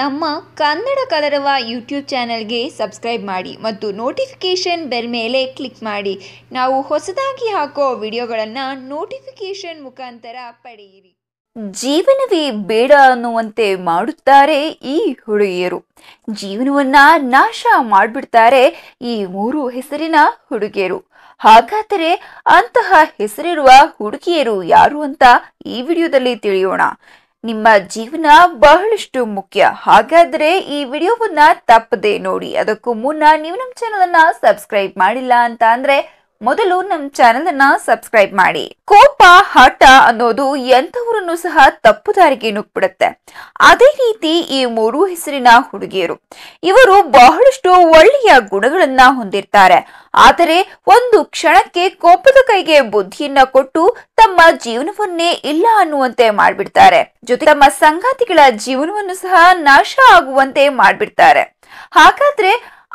ನಮ್ಮ ಕನ್ನಡ ಕಲರವ ಯೂಟ್ಯೂಬ್ ಚಾನೆಲ್ಗೆ ಸಬ್ಸ್ಕ್ರೈಬ್ ಮಾಡಿ ಮತ್ತು ನೋಟಿಫಿಕೇಷನ್ ಬೆಲ್ ಮೇಲೆ ಕ್ಲಿಕ್ ಮಾಡಿ ನಾವು ಹೊಸದಾಗಿ ಹಾಕೋ ವಿಡಿಯೋಗಳನ್ನು ನೋಟಿಫಿಕೇಷನ್ ಮುಖಾಂತರ ಪಡೆಯಿರಿ ಜೀವನವೇ ಬೇಡ ಅನ್ನುವಂತೆ ಮಾಡುತ್ತಾರೆ ಈ ಹುಡುಗಿಯರು ಜೀವನವನ್ನ ನಾಶ ಮಾಡಿಬಿಡ್ತಾರೆ ಈ ಮೂರು ಹೆಸರಿನ ಹುಡುಗಿಯರು ಹಾಗಾದರೆ ಅಂತಹ ಹೆಸರಿರುವ ಹುಡುಗಿಯರು ಯಾರು ಅಂತ ಈ ವಿಡಿಯೋದಲ್ಲಿ ತಿಳಿಯೋಣ ನಿಮ್ಮ ಜೀವನ ಬಹಳಷ್ಟು ಮುಖ್ಯ ಹಾಗಾದ್ರೆ ಈ ವಿಡಿಯೋವನ್ನ ತಪ್ಪದೆ ನೋಡಿ ಅದಕ್ಕೂ ಮುನ್ನ ನೀವು ನಮ್ಮ ಚಾನಲ್ ಅನ್ನ ಸಬ್ಸ್ಕ್ರೈಬ್ ಮಾಡಿಲ್ಲ ಅಂತ ಅಂದ್ರೆ ಮೊದಲು ನಮ್ಮ ಚಾನೆಲ್ ಅನ್ನ ಸಬ್ಸ್ಕ್ರೈಬ್ ಮಾಡಿ ಕೋಪ ಹಠ ಅನ್ನೋದು ಎಂಥವರನ್ನು ಸಹ ತಪ್ಪು ದಾರಿಗೆ ನುಗ್ಬಿಡುತ್ತೆ ಅದೇ ರೀತಿ ಈ ಮೂರು ಹೆಸರಿನ ಹುಡುಗಿಯರು ಇವರು ಬಹಳಷ್ಟು ಒಳ್ಳೆಯ ಗುಣಗಳನ್ನ ಹೊಂದಿರ್ತಾರೆ ಆದರೆ ಒಂದು ಕ್ಷಣಕ್ಕೆ ಕೋಪದ ಕೈಗೆ ಬುದ್ಧಿಯನ್ನ ಕೊಟ್ಟು ತಮ್ಮ ಜೀವನವನ್ನೇ ಇಲ್ಲ ಅನ್ನುವಂತೆ ಮಾಡ್ಬಿಡ್ತಾರೆ ಜೊತೆ ತಮ್ಮ ಸಂಗಾತಿಗಳ ಜೀವನವನ್ನು ಸಹ ನಾಶ ಆಗುವಂತೆ ಮಾಡ್ಬಿಡ್ತಾರೆ ಹಾಗಾದ್ರೆ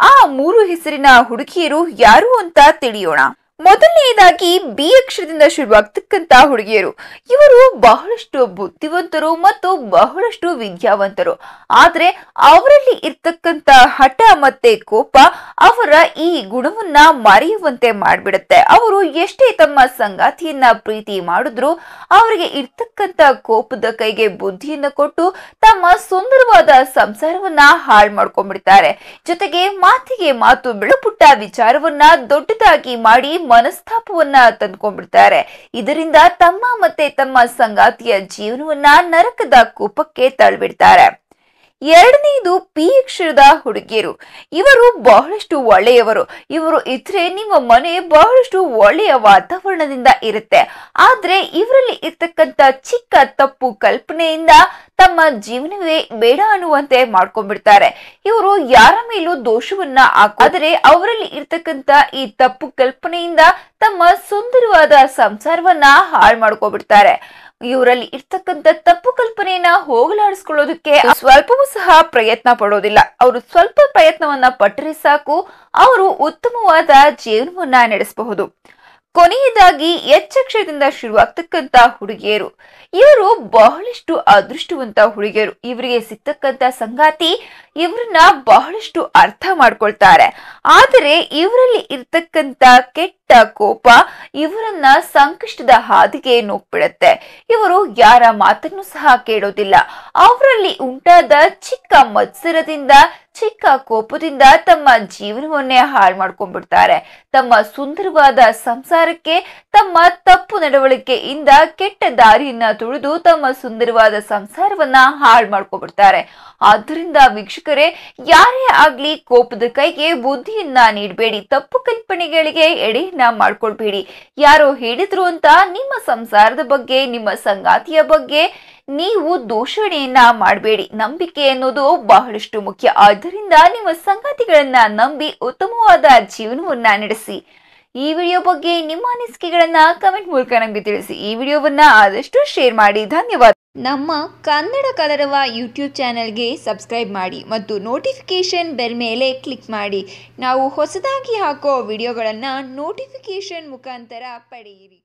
ಆ ಮೂರು ಹೆಸರಿನ ಹುಡುಗಿಯರು ಯಾರು ಅಂತ ತಿಳಿಯೋಣ ಮೊದಲನೆಯದಾಗಿ ಬಿ ಅಕ್ಷರದಿಂದ ಶುರುವಾಗ್ತಕ್ಕಂತ ಹುಡುಗಿಯರು ಇವರು ಬಹಳಷ್ಟು ಬುದ್ಧಿವಂತರು ಮತ್ತು ಬಹಳಷ್ಟು ವಿದ್ಯಾವಂತರು ಆದ್ರೆ ಅವರಲ್ಲಿ ಇರ್ತಕ್ಕಂತ ಹಠ ಮತ್ತೆ ಕೋಪ ಅವರ ಈ ಗುಣವನ್ನ ಮರೆಯುವಂತೆ ಮಾಡ್ಬಿಡುತ್ತೆ ಅವರು ಎಷ್ಟೇ ತಮ್ಮ ಸಂಗಾತಿಯನ್ನ ಪ್ರೀತಿ ಮಾಡಿದ್ರು ಅವರಿಗೆ ಇರ್ತಕ್ಕಂತ ಕೋಪದ ಕೈಗೆ ಬುದ್ಧಿಯನ್ನ ಕೊಟ್ಟು ತಮ್ಮ ಸುಂದರವಾದ ಸಂಸಾರವನ್ನ ಹಾಳು ಮಾಡ್ಕೊಂಡ್ಬಿಡ್ತಾರೆ ಜೊತೆಗೆ ಮಾತಿಗೆ ಮಾತು ಬಿಳುಪುಟ್ಟ ವಿಚಾರವನ್ನ ದೊಡ್ಡದಾಗಿ ಮಾಡಿ ಮನಸ್ತಾಪವನ್ನ ತಂದ್ಕೊಂಡ್ಬಿಡ್ತಾರೆ ಇದರಿಂದ ತಮ್ಮ ಮತ್ತೆ ತಮ್ಮ ಸಂಗಾತಿಯ ಜೀವನವನ್ನ ನರಕದ ಕೂಪಕ್ಕೆ ತಳ್ಳಿಬಿಡ್ತಾರೆ ಎರಡನೇದು ಪಿ ಅಕ್ಷರದ ಹುಡುಗಿಯರು ಇವರು ಬಹಳಷ್ಟು ಒಳ್ಳೆಯವರು ಇವರು ಇದ್ರೆ ನಿಮ್ಮ ಮನೆ ಬಹಳಷ್ಟು ಒಳ್ಳೆಯ ವಾತಾವರಣದಿಂದ ಇರುತ್ತೆ ಆದ್ರೆ ಇವರಲ್ಲಿ ಇರ್ತಕ್ಕಂತ ಚಿಕ್ಕ ತಪ್ಪು ಕಲ್ಪನೆಯಿಂದ ತಮ್ಮ ಜೀವನವೇ ಬೇಡ ಅನ್ನುವಂತೆ ಮಾಡ್ಕೊಂಡ್ಬಿಡ್ತಾರೆ ಇವರು ಯಾರ ಮೇಲೂ ದೋಷವನ್ನ ಆದರೆ ಅವರಲ್ಲಿ ಇರ್ತಕ್ಕಂತ ಈ ತಪ್ಪು ಕಲ್ಪನೆಯಿಂದ ತಮ್ಮ ಸುಂದರವಾದ ಸಂಸಾರವನ್ನ ಹಾಳು ಮಾಡ್ಕೊಬಿಡ್ತಾರೆ ಇವರಲ್ಲಿ ಇರ್ತಕ್ಕಂಥ ತಪ್ಪು ಕಲ್ಪನೆಯನ್ನ ಹೋಗಲಾಡಿಸ್ಕೊಳ್ಳೋದಕ್ಕೆ ಸ್ವಲ್ಪವೂ ಸಹ ಪ್ರಯತ್ನ ಪಡೋದಿಲ್ಲ ಅವರು ಸ್ವಲ್ಪ ಪ್ರಯತ್ನವನ್ನ ಪಟ್ಟರೆ ಸಾಕು ಅವರು ಉತ್ತಮವಾದ ಜೀವನವನ್ನ ನಡೆಸಬಹುದು ಕೊನೆಯದಾಗಿ ಎಚ್ಚಕ್ಷರದಿಂದ ಶುರುವಾಗ್ತಕ್ಕಂತ ಹುಡುಗಿಯರು ಇವರು ಬಹಳಷ್ಟು ಅದೃಷ್ಟವಂತ ಹುಡುಗಿಯರು ಇವರಿಗೆ ಸಿಕ್ತಕ್ಕಂತ ಸಂಗಾತಿ ಇವ್ರನ್ನ ಬಹಳಷ್ಟು ಅರ್ಥ ಮಾಡ್ಕೊಳ್ತಾರೆ ಆದರೆ ಇವರಲ್ಲಿ ಇರ್ತಕ್ಕಂತ ಕೆಟ್ಟ ಕೆಟ್ಟ ಕೋಪ ಇವರನ್ನ ಸಂಕಷ್ಟದ ಹಾದಿಗೆ ನೂಪಿಡುತ್ತೆ ಇವರು ಯಾರ ಮಾತನ್ನು ಸಹ ಕೇಳೋದಿಲ್ಲ ಅವರಲ್ಲಿ ಉಂಟಾದ ಚಿಕ್ಕ ಮತ್ಸರದಿಂದ ಚಿಕ್ಕ ಕೋಪದಿಂದ ತಮ್ಮ ಜೀವನವನ್ನೇ ಹಾಳು ಮಾಡ್ಕೊಂಡ್ಬಿಡ್ತಾರೆ ತಮ್ಮ ಸುಂದರವಾದ ಸಂಸಾರಕ್ಕೆ ತಮ್ಮ ತಪ್ಪು ನಡವಳಿಕೆಯಿಂದ ಕೆಟ್ಟ ದಾರಿಯನ್ನ ತುಳಿದು ತಮ್ಮ ಸುಂದರವಾದ ಸಂಸಾರವನ್ನ ಹಾಳು ಮಾಡ್ಕೊಂಡ್ಬಿಡ್ತಾರೆ ಆದ್ದರಿಂದ ವೀಕ್ಷಕರೇ ಯಾರೇ ಆಗ್ಲಿ ಕೋಪದ ಕೈಗೆ ಬುದ್ಧಿಯನ್ನ ನೀಡಬೇಡಿ ತಪ್ಪು ಕಲ್ಪನೆಗಳಿಗೆ ಎಡೆ ಮಾಡ್ಕೊಳ್ಬೇಡಿ ಯಾರೋ ಹೇಳಿದ್ರು ಅಂತ ನಿಮ್ಮ ಸಂಸಾರದ ಬಗ್ಗೆ ನಿಮ್ಮ ಸಂಗಾತಿಯ ಬಗ್ಗೆ ನೀವು ದೂಷಣೆಯನ್ನ ಮಾಡಬೇಡಿ ನಂಬಿಕೆ ಅನ್ನೋದು ಬಹಳಷ್ಟು ಮುಖ್ಯ ಆದ್ದರಿಂದ ನಿಮ್ಮ ಸಂಗಾತಿಗಳನ್ನ ನಂಬಿ ಉತ್ತಮವಾದ ಜೀವನವನ್ನ ನಡೆಸಿ ಈ ವಿಡಿಯೋ ಬಗ್ಗೆ ನಿಮ್ಮ ಅನಿಸಿಕೆಗಳನ್ನ ಕಮೆಂಟ್ ಮೂಲಕ ನಮಗೆ ತಿಳಿಸಿ ಈ ವಿಡಿಯೋವನ್ನ ಆದಷ್ಟು ಶೇರ್ ಮಾಡಿ ಧನ್ಯವಾದ ನಮ್ಮ ಕನ್ನಡ ಕಲರವ ಯೂಟ್ಯೂಬ್ ಚಾನೆಲ್ಗೆ ಸಬ್ಸ್ಕ್ರೈಬ್ ಮಾಡಿ ಮತ್ತು ನೋಟಿಫಿಕೇಶನ್ ಬೆಲ್ ಮೇಲೆ ಕ್ಲಿಕ್ ಮಾಡಿ ನಾವು ಹೊಸದಾಗಿ ಹಾಕೋ ವಿಡಿಯೋಗಳನ್ನು ನೋಟಿಫಿಕೇಶನ್ ಮುಖಾಂತರ ಪಡೆಯಿರಿ